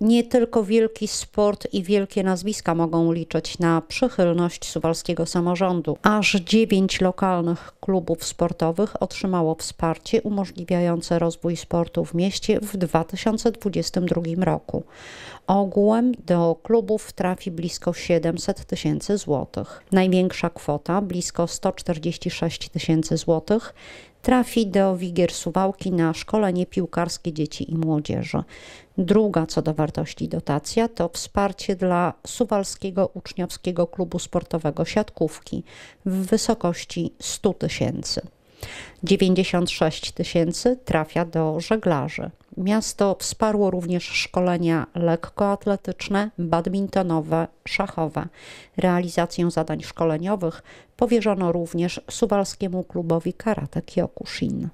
nie tylko wielki sport i wielkie nazwiska mogą liczyć na przychylność suwalskiego samorządu. Aż dziewięć lokalnych klubów sportowych otrzymało wsparcie umożliwiające rozwój sportu w mieście w 2022 roku. Ogółem do klubów trafi blisko 700 tysięcy złotych. Największa kwota, blisko 146 tysięcy złotych, trafi do Wigier Suwałki na szkolenie piłkarskie dzieci i młodzieży. Druga co do wartości dotacja to wsparcie dla Suwalskiego Uczniowskiego Klubu Sportowego Siatkówki w wysokości 100 tysięcy. 96 tysięcy trafia do żeglarzy. Miasto wsparło również szkolenia lekkoatletyczne, badmintonowe, szachowe. Realizację zadań szkoleniowych powierzono również Suwalskiemu Klubowi Karate Kyokushin.